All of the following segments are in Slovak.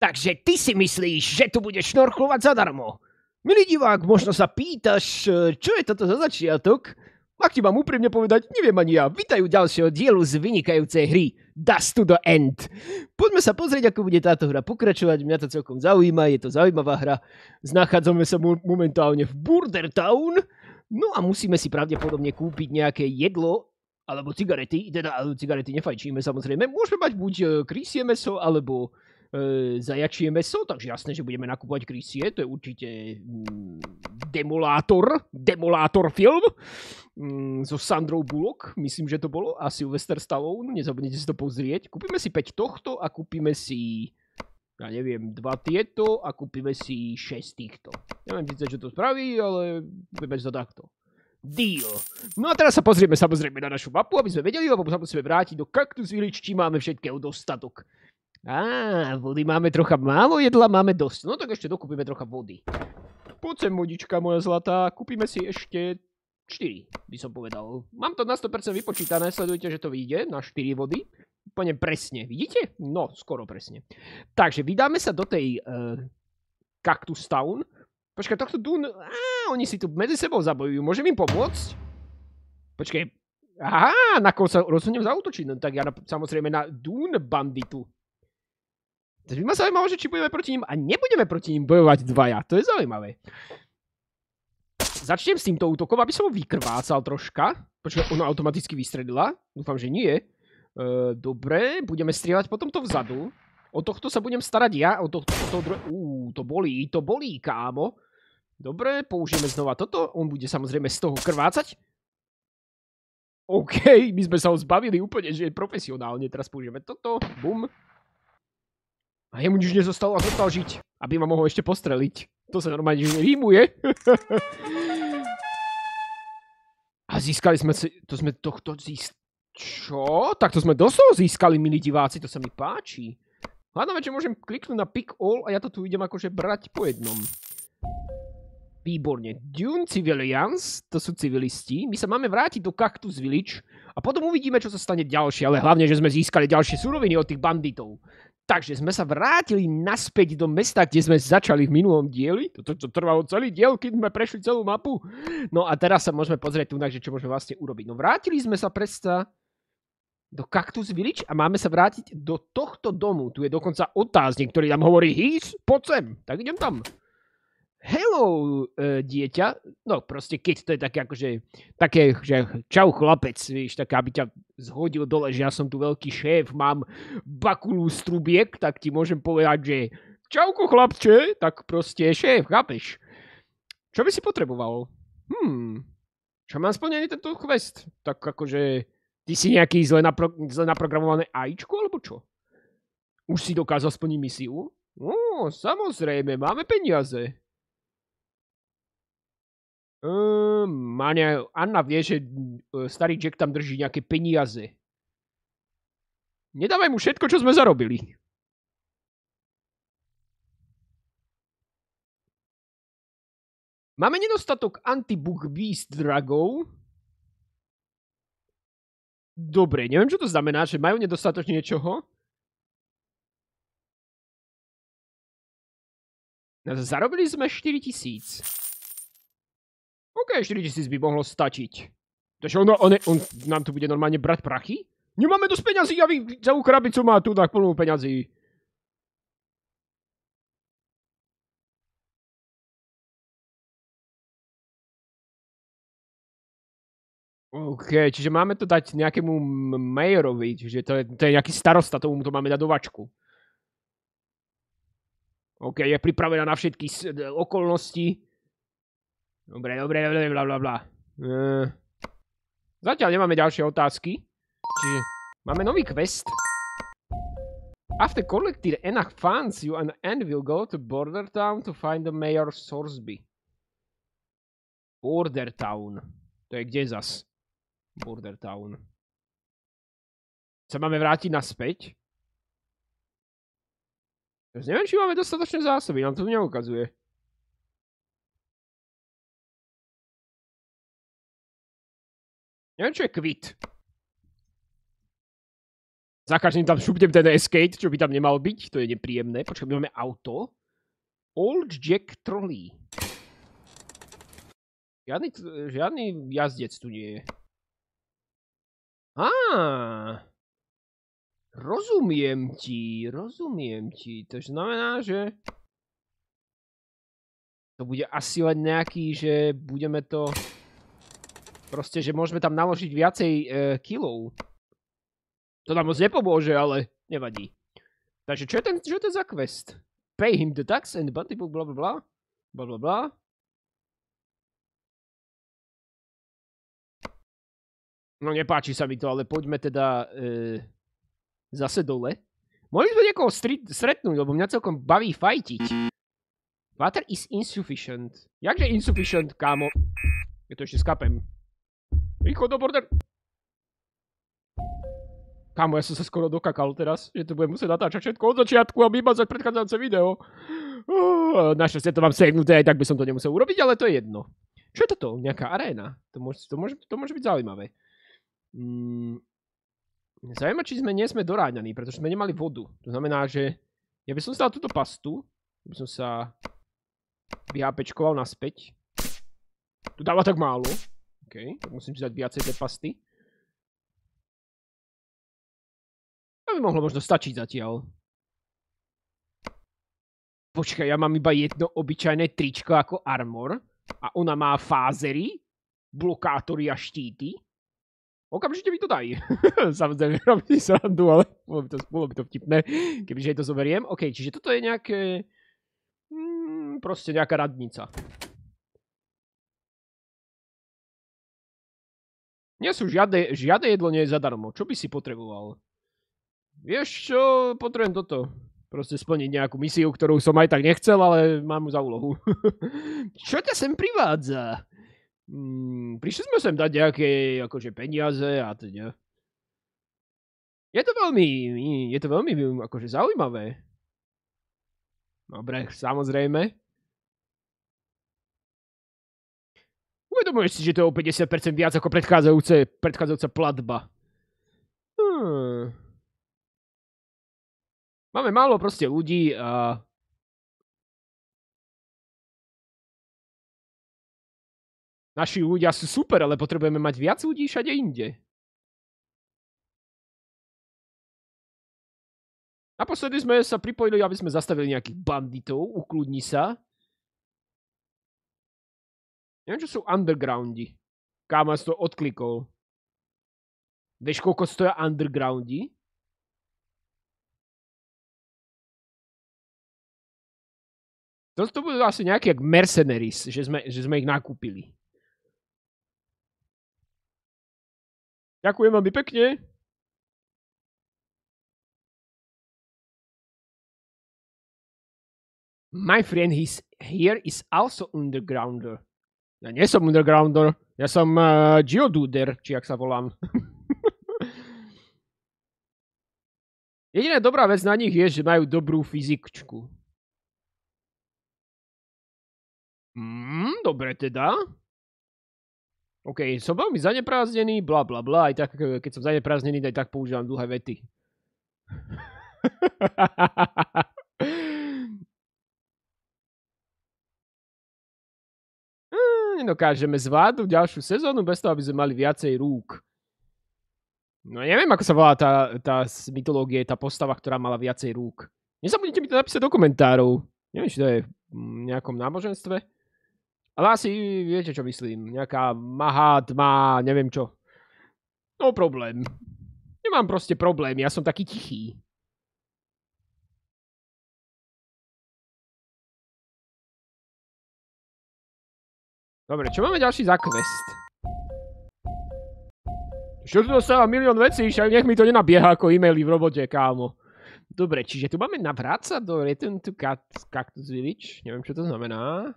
Takže ty si myslíš, že tu budeš šnorchlovať zadarmo. Milý divák, možno sa pýtaš, e, čo je toto za začiatok? Ak ti mám úprimne povedať, neviem ani ja. Vítajú ďalšieho dielu z vynikajúcej hry Dust to the End. Poďme sa pozrieť, ako bude táto hra pokračovať. Mňa to celkom zaujíma, je to zaujímavá hra. Nachádzame sa momentálne v Border Town. No a musíme si pravdepodobne kúpiť nejaké jedlo, alebo cigarety, teda e, cigarety nefajčíme samozrejme. Môžeme mať buď e, krysie meso, alebo E, zajačie meso, takže jasné, že budeme nakupovať krysie, to je určite mm, demolátor, demolátor film mm, so Sandrou Bullock, myslím, že to bolo, a Sylvester Stallone, nezabudnite si to pozrieť. Kúpime si 5 tohto a kúpime si ja neviem, dva tieto a kúpime si 6 týchto. Neviem čo to spraví, ale si to takto. Deal. No a teraz sa pozrieme samozrejme na našu mapu, aby sme vedeli, lebo sa musíme vrátiť do Cactus Village, či máme všetkého dostatok. Á, vody máme trocha málo, jedla máme dosť. No tak ešte dokúpime trocha vody. Poď sem, vodička moja zlatá, kúpime si ešte 4, by som povedal. Mám to na 100% vypočítané, sledujte, že to vyjde na 4 vody. Úplne presne, vidíte? No, skoro presne. Takže vydáme sa do tej e, Cactus Town. Počkaj, tohto dún... Á, oni si tu medzi sebou zabojujú, môžem im pomôcť? Počkaj, á, na koho sa rozhodnem zautočiť? No tak ja samozrejme na Dun banditu. Teď by ma zaujímalo, že či budeme proti ním a nebudeme proti ním bojovať dvaja. To je zaujímavé. Začnem s týmto útokom, aby som ho vykrvácal troška. Počkaj, ona automaticky vystredila. Dúfam, že nie. E, dobre, budeme strieľať potom tomto vzadu. O tohto sa budem starať ja, o tohto, o toho to bolí, to bolí, kámo. Dobre, použijeme znova toto. On bude samozrejme z toho krvácať. OK, my sme sa ho zbavili úplne, že je profesionálne. Teraz použijeme toto. Bum. A jemu nič nezostalo a zostal žiť, aby ma mohol ešte postreliť. To sa normálne rímuje. a získali sme si, to sme tohto získali. Čo? Tak to sme doslova získali, milí diváci, to sa mi páči. Hádam, že môžem kliknúť na pick all a ja to tu idem akože brať po jednom. Výborne. Dune Civilians, to sú civilisti. My sa máme vrátiť do Cactus Village a potom uvidíme, čo sa stane ďalšie, ale hlavne, že sme získali ďalšie suroviny od tých banditov. Takže sme sa vrátili naspäť do mesta, kde sme začali v minulom dieli. Toto to trvalo celý diel, keď sme prešli celú mapu. No a teraz sa môžeme pozrieť tu, že čo môžeme vlastne urobiť. No vrátili sme sa predsa do Cactus Village a máme sa vrátiť do tohto domu. Tu je dokonca otáznik, ktorý nám hovorí, hýs, poď sem. Tak idem tam hello, uh, dieťa. No proste, keď to je také akože, také, že čau chlapec, vieš, tak aby ťa zhodil dole, že ja som tu veľký šéf, mám bakulú strubiek, tak ti môžem povedať, že čauko chlapče, tak proste šéf, chápeš? Čo by si potreboval? Hmm, čo mám splnený tento quest? Tak akože, ty si nejaký zle, napro- zle naprogramované ajčko, alebo čo? Už si dokázal splniť misiu? No, samozrejme, máme peniaze. má ne, Anna vie, že e, starý Jack tam drží nejaké peniaze. Nedávaj mu všetko, čo sme zarobili. Máme nedostatok anti-book beast dragov. Dobre, neviem, čo to znamená, že majú nedostatok niečoho. Zarobili sme 4000. OK, 4 tisíc by mohlo stačiť. Takže on, on, on nám tu bude normálne brať prachy? Nemáme dosť peňazí ja vy za ukrabicu má tu tak plnú peňazí. OK, čiže máme to dať nejakému majorovi, čiže to je, to je nejaký starosta, tomu to máme dať dovačku. OK, je pripravená na všetky okolnosti. Dobre, dobre, dobre, bla bla bla. Eh. zatiaľ nemáme ďalšie otázky. Čiže máme nový quest. After collecting enough funds, you and Anne will go to Border Town to find the mayor Sorsby. Border Town. To je kde zas? Border Town. Sa máme vrátiť naspäť? Neviem, či máme dostatočné zásoby, nám to neukazuje. Neviem, čo je quit. Za každým tam šupnem ten escape, čo by tam nemal byť. To je nepríjemné. Počkaj, my máme auto. Old Jack Trolley. Žiadny, žiadny jazdec tu nie je. Á, rozumiem ti, rozumiem ti. To znamená, že to bude asi len nejaký, že budeme to... Proste, že môžeme tam naložiť viacej e, kilov. To nám moc nepomôže, ale nevadí. Takže čo je, ten, to za quest? Pay him the tax and bounty book, bla bla bla. Bla bla bla. No nepáči sa mi to, ale poďme teda e, zase dole. Mohli sme niekoho stretnúť, lebo mňa celkom baví fajtiť. Water is insufficient. Jakže insufficient, kámo? Je to ešte skapem. Rýchlo do border! Kámo, ja som sa skoro dokakal teraz, že to budem musieť natáčať všetko od začiatku a vymazať predchádzajúce video. našťastie to mám sejnuté, aj tak by som to nemusel urobiť, ale to je jedno. Čo je toto? Nejaká aréna? To môže, byť zaujímavé. Mm, zaujímavé, či sme, nie sme doráňaní, pretože sme nemali vodu. To znamená, že ja by som stal túto pastu, by som sa vyhápečkoval naspäť. Tu dáva tak málo. OK, tak musím si dať viacej tej pasty. To by mohlo možno stačiť zatiaľ. Počkaj, ja mám iba jedno obyčajné tričko ako armor a ona má fázery, blokátory a štíty. Okamžite mi to daj. Samozrejme, robím srandu, ale bolo by, to, bolo by to vtipné, kebyže to zoberiem. OK, čiže toto je nejaké... Mm, proste nejaká radnica. Nie sú žiadne, žiadne jedlo nie je zadarmo. Čo by si potreboval? Vieš čo, potrebujem toto. Proste splniť nejakú misiu, ktorú som aj tak nechcel, ale mám mu za úlohu. čo ťa sem privádza? Hmm, prišli sme sem dať nejaké akože peniaze a teda. Je to veľmi, je to veľmi akože zaujímavé. Dobre, samozrejme. Uvedomuješ si, že to je o 50% viac ako predchádzajúce, predchádzajúca platba. Hmm. Máme málo proste ľudí a... Naši ľudia sú super, ale potrebujeme mať viac ľudí všade inde. Naposledy sme sa pripojili, aby sme zastavili nejakých banditov, ukludni sa. Neviem, čo sú undergroundy Káma to odklikol. Vieš, koľko stoja undergroundi? To, to budú asi nejaké jak mercenaries, že sme, že sme ich nakúpili. Ďakujem veľmi pekne. My friend he's, here is also undergrounder. Ja nie som undergrounder, ja som uh, geoduder, či ak sa volám. Jediná dobrá vec na nich je, že majú dobrú fyzičku. Mm, dobre teda. OK, som veľmi zanepráznený, bla bla bla, aj tak, eh, keď som zanepráznený, aj tak používam dlhé vety. nedokážeme zvládnuť ďalšiu sezónu bez toho, aby sme mali viacej rúk. No neviem, ako sa volá tá, tá z mytológie, tá postava, ktorá mala viacej rúk. Nezabudnite mi to napísať do komentárov. Neviem, či to je v nejakom náboženstve. Ale asi viete, čo myslím. Nejaká mahatma, neviem čo. No problém. Nemám proste problém, ja som taký tichý. Dobre, čo máme ďalší za quest? Čo tu dostáva milión vecí, však nech mi to nenabieha ako e-maily v robote, kámo. Dobre, čiže tu máme navrácať do Return to Cactus Village. Neviem, čo to znamená.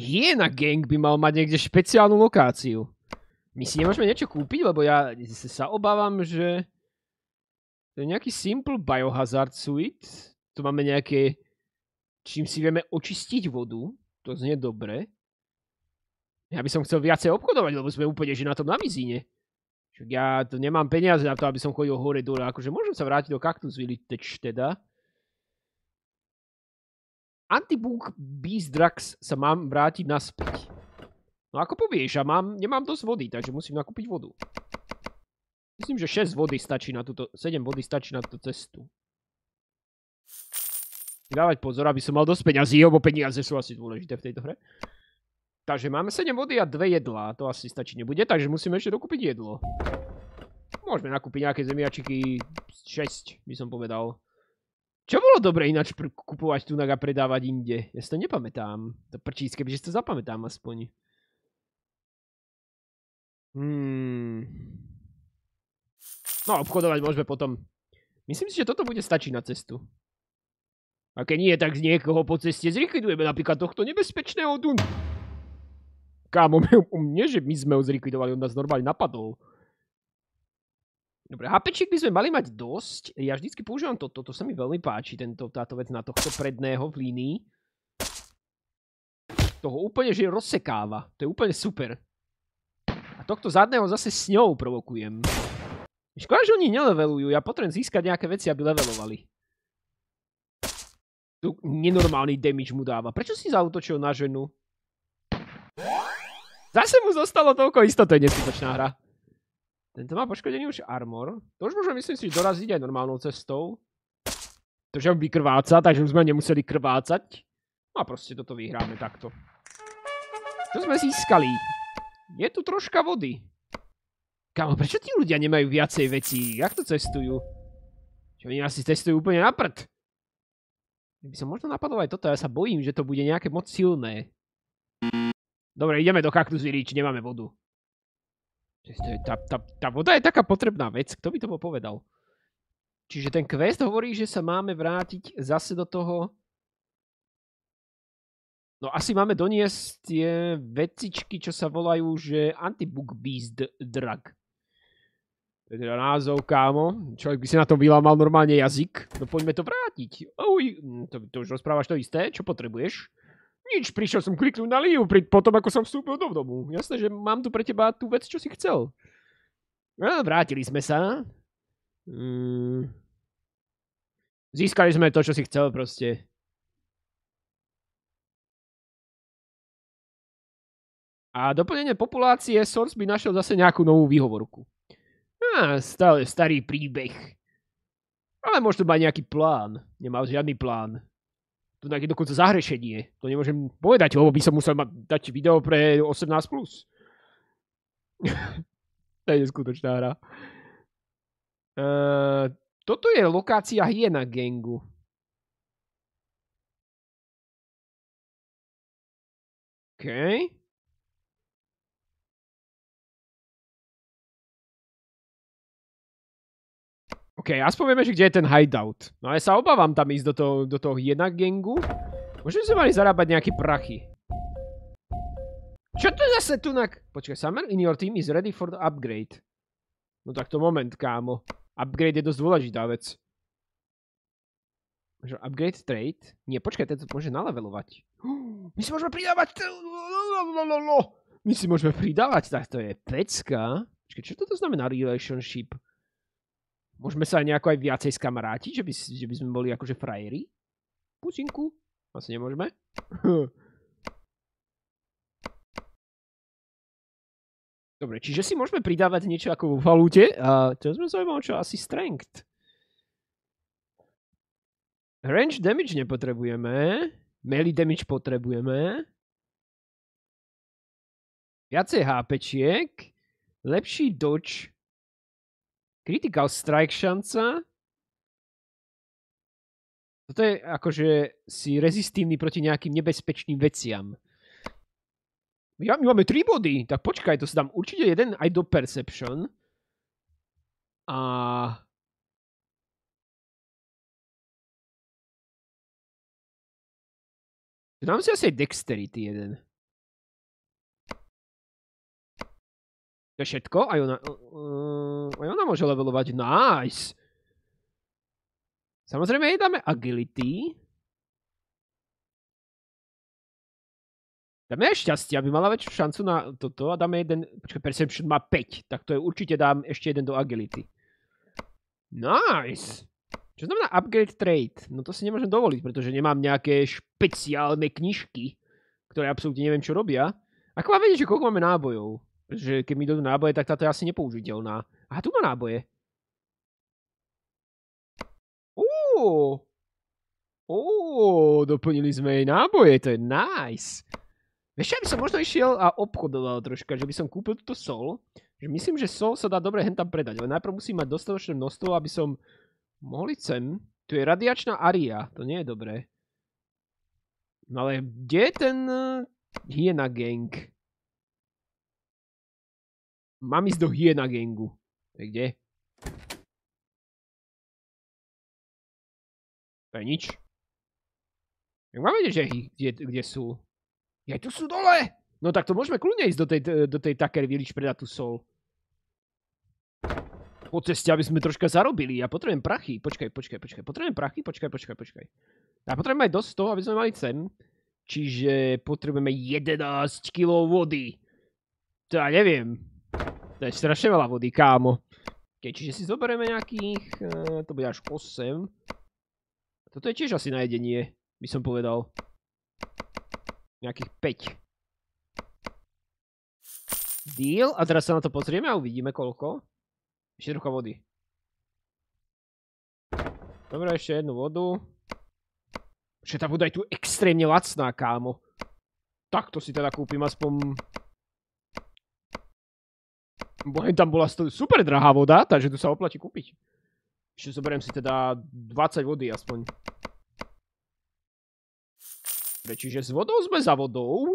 Hiena Gang by mal mať niekde špeciálnu lokáciu. My si nemôžeme niečo kúpiť, lebo ja sa obávam, že to je nejaký simple biohazard suite. Tu máme nejaké, čím si vieme očistiť vodu. To znie dobre. Ja by som chcel viacej obchodovať, lebo sme úplne že na tom na vizíne. ja to nemám peniaze na to, aby som chodil hore dole. Akože môžem sa vrátiť do Cactus Village teda. Antibunk Beast Drugs sa mám vrátiť naspäť. No ako povieš, a mám, nemám dosť vody, takže musím nakúpiť vodu. Myslím, že 6 vody stačí na túto, 7 vody stačí na túto cestu. Dávať pozor, aby som mal dosť peňazí, lebo peniaze sú asi dôležité v tejto hre. Takže máme 7 vody a 2 jedlá, to asi stačí nebude, takže musíme ešte dokúpiť jedlo. Môžeme nakúpiť nejaké zemiačiky, 6 by som povedal. Čo bolo dobre ináč kupovať tu a predávať inde? Ja si to nepamätám. To prčíske, že si to zapamätám aspoň. Hmm. No obchodovať môžeme potom. Myslím si, že toto bude stačiť na cestu. A keď nie, tak z niekoho po ceste zlikvidujeme napríklad tohto nebezpečného dun... Kámo, nie že my sme ho zlikvidovali, on nás normálne napadol. Dobre, hapečík by sme mali mať dosť. Ja vždycky používam toto, to sa mi veľmi páči, tento, táto vec na tohto predného v línii. Toho úplne, že rozsekáva. To je úplne super tohto zadného zase s ňou provokujem. Škoda, že oni nelevelujú. Ja potrebujem získať nejaké veci, aby levelovali. Tu nenormálny damage mu dáva. Prečo si zautočil na ženu? Zase mu zostalo toľko isto, to je neskutočná hra. Tento má poškodený už armor. To už môžeme, myslím si, doraziť aj normálnou cestou. To, by krváca, takže už sme nemuseli krvácať. No a proste toto vyhráme takto. Čo sme získali? Je tu troška vody. Kámo, prečo tí ľudia nemajú viacej veci? Jak to cestujú? Čo oni asi cestujú úplne na prd. By som možno napadol aj toto, ja sa bojím, že to bude nejaké moc silné. Dobre, ideme do kaktusu rič, nemáme vodu. Tá, tá voda je taká potrebná vec, kto by to bol povedal? Čiže ten quest hovorí, že sa máme vrátiť zase do toho No asi máme doniesť tie vecičky, čo sa volajú, že Antibook Beast Drug. To je teda názov, kámo. Človek by si na tom vylámal normálne jazyk. No poďme to vrátiť. Uj, hm, to, to už rozprávaš to isté, čo potrebuješ? Nič, prišiel som kliknúť na líu pri, potom, ako som vstúpil do domu. Jasné, že mám tu pre teba tú vec, čo si chcel. No, vrátili sme sa. Mm. Získali sme to, čo si chcel proste. A doplnenie populácie Sons by našiel zase nejakú novú výhovorku. Á, stále starý príbeh. Ale možno má nejaký plán. Nemá žiadny plán. To je dokonca zahrešenie. To nemôžem povedať, lebo by som musel mať, dať video pre 18+. to je neskutočná hra. Uh, toto je lokácia Hyena Gangu. Okay. OK, aspoň vieme, že kde je ten hideout. No ale ja sa obávam tam ísť do toho, do toho jedna gengu. Možno sme mali zarábať nejaké prachy. Čo to zase tunak? Počkaj, Summer in your team is ready for the upgrade. No tak to moment, kámo. Upgrade je dosť dôležitá vec. Upgrade trade? Nie, počkaj, tento môže nalevelovať. My si môžeme pridávať... My si môžeme pridávať, tak to je pecka. Počkaj, čo toto znamená relationship? Môžeme sa nejako aj viacej skamarátiť, že by, že by sme boli akože frajeri? Pusinku? Asi nemôžeme. Dobre, čiže si môžeme pridávať niečo ako vo valúte. A to sme zaujímavé, čo asi strength. Range damage nepotrebujeme. Melee damage potrebujeme. Viacej HPčiek. Lepší dodge. Critical Strike šanca. Toto je akože si rezistívny proti nejakým nebezpečným veciam. Ja, my máme 3 body, tak počkaj, to si dám určite jeden aj do Perception. A... Dám si asi aj Dexterity jeden. To je všetko? Aj ona, uh, aj ona môže levelovať. Nice! Samozrejme jej dáme agility. Dáme aj šťastie, aby mala väčšiu šancu na toto a dáme jeden, počkaj, Perception má 5, tak to je určite dám ešte jeden do Agility. Nice! Čo znamená Upgrade Trade? No to si nemôžem dovoliť, pretože nemám nejaké špeciálne knižky, ktoré absolútne neviem, čo robia. Ako mám vedieť, že koľko máme nábojov? že keď mi dojdú náboje, tak táto je asi nepoužiteľná. A tu má náboje. Uuu. Uuu, doplnili sme jej náboje, to je nice. Vieš, ja by som možno išiel a obchodoval troška, že by som kúpil túto sol. myslím, že sol sa dá dobre hentam predať, ale najprv musím mať dostatočné množstvo, aby som mohli cen. sem. Tu je radiačná aria, to nie je dobré. No ale kde je ten eh, hyena gang? Mám ísť do Hyena Gengu. Kde? To je nič. Jak máme vedieť, že kde, kde sú? Ja tu sú dole! No tak to môžeme kľudne ísť do tej, do tej Tucker Village predať tú sol. Po ceste, aby sme troška zarobili. Ja potrebujem prachy. Počkaj, počkaj, počkaj. Potrebujem prachy? Počkaj, počkaj, počkaj. Ja potrebujem aj dosť toho, aby sme mali cen. Čiže potrebujeme 11 kg vody. To ja neviem. To je strašne veľa vody, kámo. Keď čiže si zoberieme nejakých... Eh, to bude až 8. Toto je tiež asi na jedenie, by som povedal. Nejakých 5. Deal. A teraz sa na to pozrieme a uvidíme koľko. Ešte trocha vody. Dobre, ešte jednu vodu. Že tá voda je tu extrémne lacná, kámo. Takto si teda kúpim aspoň Bohem tam bola super drahá voda, takže tu sa oplatí kúpiť. Ešte zoberiem si teda 20 vody aspoň. Čiže s vodou sme za vodou.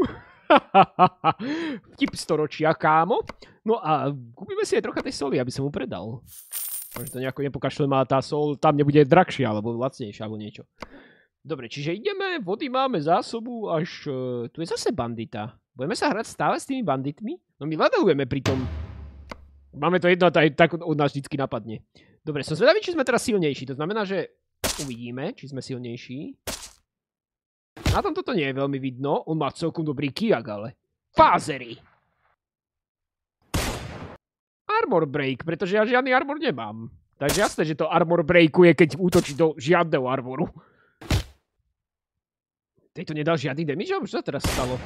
Vtip storočia, kámo. No a kúpime si aj trocha tej soli, aby som mu predal. Možno to nejako nepokašľujem, ale tá sol tam nebude drahšia, alebo lacnejšia, alebo niečo. Dobre, čiže ideme, vody máme zásobu, až... E, tu je zase bandita. Budeme sa hrať stále s tými banditmi? No my vladujeme pritom. Máme to jedno a taj, tak od nás vždycky napadne. Dobre, som zvedavý, či sme teraz silnejší. To znamená, že uvidíme, či sme silnejší. Na tom toto nie je veľmi vidno. On má celkom dobrý kijak, ale... Fázery! Armor break, pretože ja žiadny armor nemám. Takže jasné, že to armor breakuje, keď útočí do žiadneho armoru. Tejto nedal žiadny damage, alebo čo sa teraz stalo?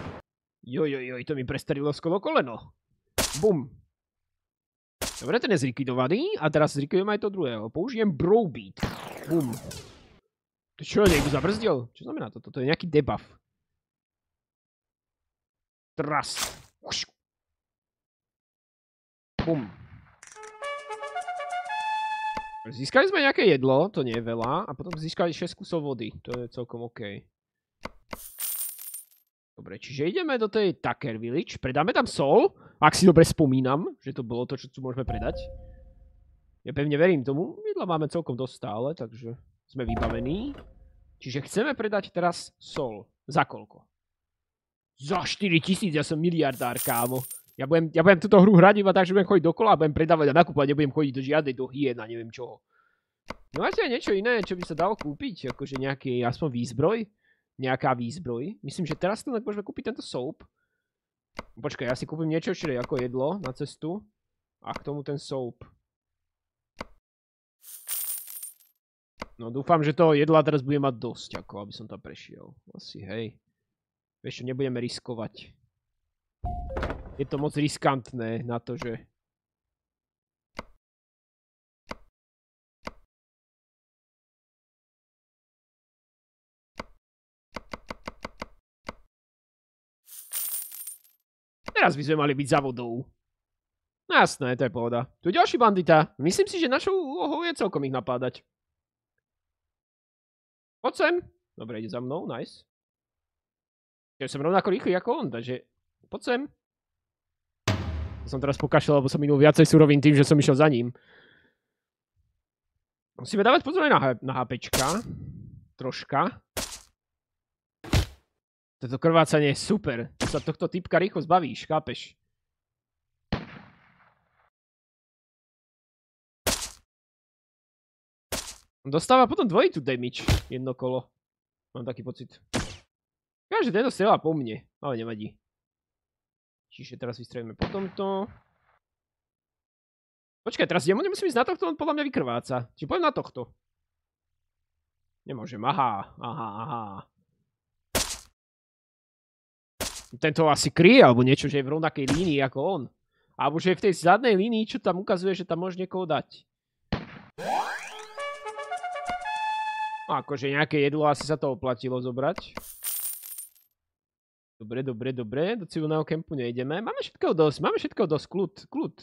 Jojojoj, to mi prestarilo skolo koleno. Bum, Dobre, ten je zrikvidovaný a teraz zrikvidujem aj to druhého. Použijem Browbeat. Bum. To čo, niekto zabrzdil? Čo znamená toto? To je nejaký debuff. Tras. Bum. Získali sme nejaké jedlo, to nie je veľa, a potom získali 6 kusov vody. To je celkom OK. Dobre, čiže ideme do tej Tucker Village, predáme tam sol, ak si dobre spomínam, že to bolo to, čo tu môžeme predať. Ja pevne verím tomu, jedla máme celkom dosť stále, takže sme vybavení. Čiže chceme predať teraz sol. Za koľko? Za 4000, ja som miliardár, kámo. Ja budem, ja budem túto hru hrať iba tak, že budem chodiť dokola a budem predávať a nakúpať, nebudem chodiť do žiadnej, do hyen a neviem čoho. No máte aj niečo iné, čo by sa dalo kúpiť? Akože nejaký aspoň výzbroj? nejaká výzbroj. Myslím, že teraz to môžeme kúpiť tento soap. Počkaj, ja si kúpim niečo ešte ako jedlo na cestu. A k tomu ten soap. No dúfam, že toho jedla teraz bude mať dosť, ako aby som tam prešiel. Asi hej. Vieš čo, nebudeme riskovať. Je to moc riskantné na to, že teraz by sme mali byť za vodou. Jasné, to je pohoda. Tu je ďalší bandita. Myslím si, že našou úlohou je celkom ich napádať. Poď sem. Dobre, ide za mnou, nice. Ja som rovnako rýchly ako on, takže poď sem. Som teraz pokašil, lebo som minul viacej surovín tým, že som išiel za ním. Musíme dávať pozor aj na, na HPčka. Troška. Toto krvácanie je super. Tu sa tohto typka rýchlo zbavíš, chápeš? Dostáva potom dvojitú damage. Jedno kolo. Mám taký pocit. Každý tento strieľa po mne, ale nevadí. Čiže teraz vystrelíme po tomto. Počkaj, teraz jemu nemusím ísť na tohto, on podľa mňa vykrváca. Čiže pojem na tohto. Nemôžem, aha, aha, aha tento asi kryje, alebo niečo, že je v rovnakej línii ako on. Alebo že je v tej zadnej línii, čo tam ukazuje, že tam môže niekoho dať. No, akože nejaké jedlo asi sa to oplatilo zobrať. Dobre, dobre, dobre, do civilného kempu nejdeme. Máme všetko dosť, máme všetkého dosť, kľud, kľud.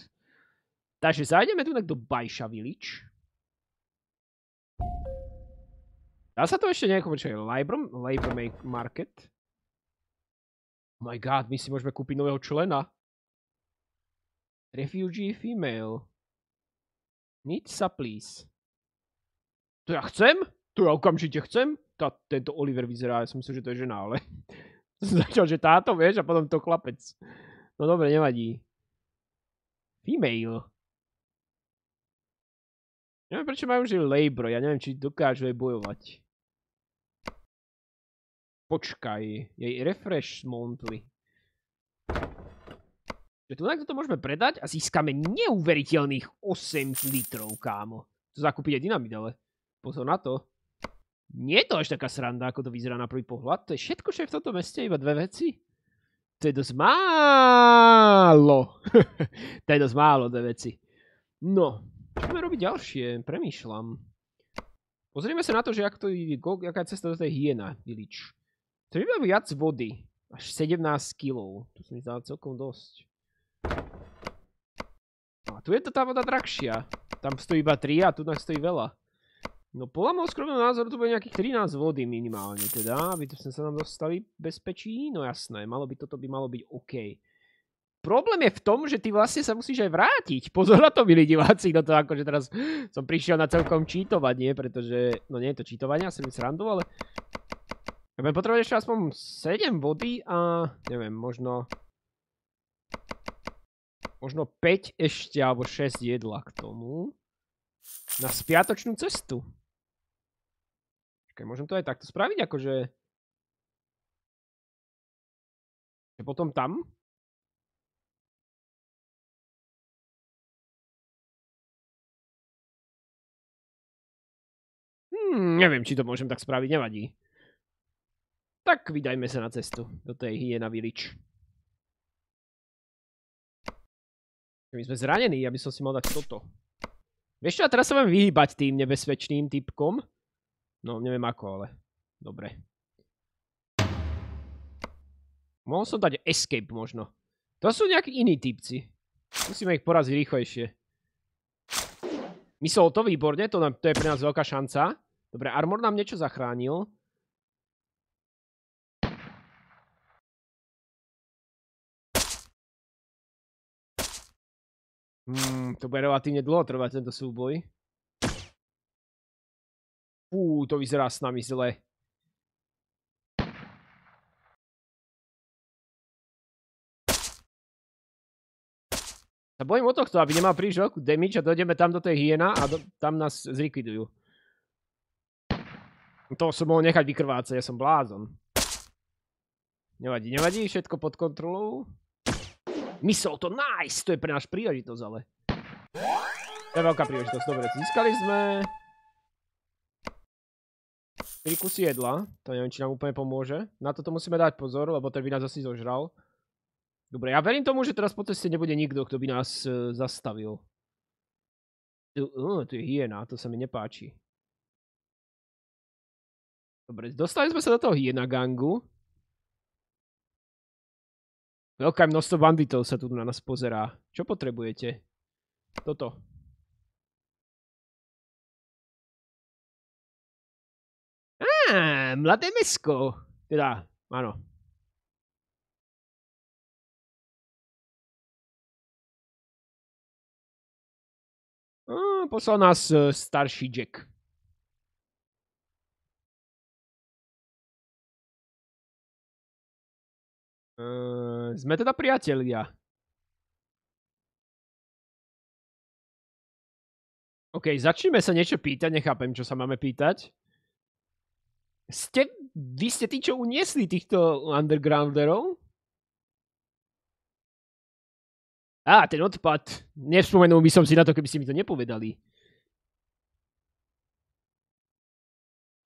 Takže zájdeme tu tak do Bajša Village. Dá sa to ešte nejako, počkaj, Labor, Labor Market? Oh my god, my si môžeme kúpiť nového člena. Refugee female. Need sa please. To ja chcem? To ja okamžite chcem? Tá, tento Oliver vyzerá, ja som myslel, že to je žena, ale som začal, že táto, vieš, a potom to chlapec. No dobre, nevadí. Female. Neviem, prečo majú, že labor. Ja neviem, či dokážu aj bojovať. Počkaj, jej refresh smontli. Že tu toto môžeme predať a získame neuveriteľných 8 litrov, kámo. To zakúpiť aj dynamit, ale pozor na to. Nie je to až taká sranda, ako to vyzerá na prvý pohľad. To je všetko, čo je v tomto meste, iba dve veci. To je dosť málo. to je dosť málo, dve veci. No, čo budeme robiť ďalšie? Premýšľam. Pozrieme sa na to, že jak to, aká je cesta do tej hyena, Village. To by viac vody. Až 17 kg. To sa mi zdá celkom dosť. A tu je to tá voda drahšia. Tam stojí iba 3 a tu tak stojí veľa. No podľa môjho skromného názoru tu bude nejakých 13 vody minimálne teda, aby to sme sa nám dostali bezpečí. No jasné, malo by toto by malo byť OK. Problém je v tom, že ty vlastne sa musíš aj vrátiť. Pozor na to, milí diváci, no to akože teraz som prišiel na celkom čítovanie, pretože, no nie je to čítovanie, asi som srandu, ale ja budem potrebovať ešte aspoň 7 vody a neviem, možno... Možno 5 ešte, alebo 6 jedla k tomu. Na spiatočnú cestu. Čakaj, môžem to aj takto spraviť, akože... Je potom tam? Hmm, neviem, či to môžem tak spraviť, nevadí. Tak vydajme sa na cestu do tej Hyena Village. My sme zranení, aby som si mal dať toto. Vieš čo, a teraz sa mám vyhýbať tým nebezpečným typkom. No, neviem ako, ale... Dobre. Mohol som dať escape možno. To sú nejakí iní typci. Musíme ich poraziť rýchlejšie. Myslel to výborne, to, to je pre nás veľká šanca. Dobre, armor nám niečo zachránil. Hmm, to bude relatívne dlho trvať tento súboj. Fú, to vyzerá s nami zle. Sa bojím o tohto, aby nemal príliš veľkú damage a dojdeme tam do tej hyena a do, tam nás zlikvidujú. To som mohol nechať vykrvácať, ja som blázon. Nevadí, nevadí, všetko pod kontrolou. Mysol to nice, to je pre náš príležitosť, ale. To je veľká príležitosť, dobre, získali sme... 3 kusy jedla, to neviem, či nám úplne pomôže. Na toto musíme dať pozor, lebo ten by nás asi zožral. Dobre, ja verím tomu, že teraz po ceste nebude nikto, kto by nás e, zastavil. Tu to je hyena, to sa mi nepáči. Dobre, dostali sme sa do toho hyena gangu. Veľké množstvo banditov sa tu na nás pozerá. Čo potrebujete? Toto. Á, mladé mesko. Teda, áno. poslal nás e, starší Jack. Uh, sme teda priatelia. OK, začneme sa niečo pýtať, nechápem, čo sa máme pýtať. Ste, vy ste tí, čo uniesli týchto undergrounderov? Á, ten odpad. Nevspomenul by som si na to, keby ste mi to nepovedali.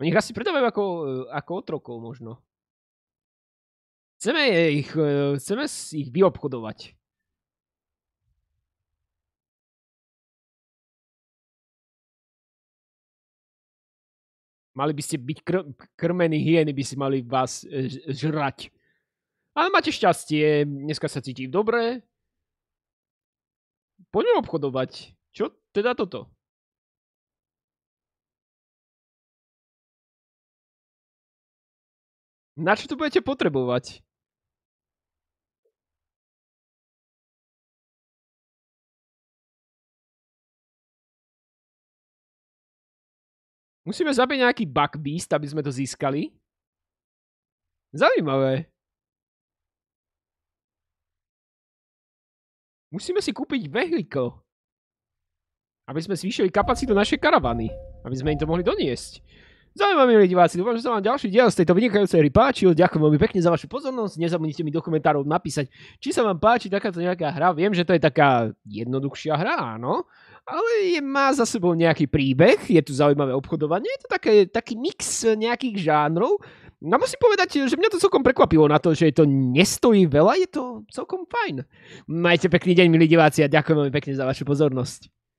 Oni ich asi predávajú ako, e, ako otrokov možno. Chceme ich, e, chceme ich vyobchodovať. Mali by ste byť kr- krmení, hieny, by si mali vás e, žrať. Ale máte šťastie, dneska sa cítim dobre. Poďme obchodovať. Čo teda toto? Na čo to budete potrebovať? Musíme zabiť nejaký bug beast, aby sme to získali. Zaujímavé. Musíme si kúpiť vehicle. Aby sme zvýšili kapacitu našej karavany. Aby sme im to mohli doniesť. Zaujímavé, milí diváci, dúfam, že sa vám ďalší diel z tejto vynikajúcej hry páčil. Ďakujem veľmi pekne za vašu pozornosť. Nezabudnite mi do komentárov napísať, či sa vám páči takáto nejaká hra. Viem, že to je taká jednoduchšia hra, áno, ale je, má za sebou nejaký príbeh, je tu zaujímavé obchodovanie, je to také, taký mix nejakých žánrov. No musím povedať, že mňa to celkom prekvapilo na to, že to nestojí veľa, je to celkom fajn. Majte pekný deň, milí diváci, a ďakujem veľmi pekne za vašu pozornosť.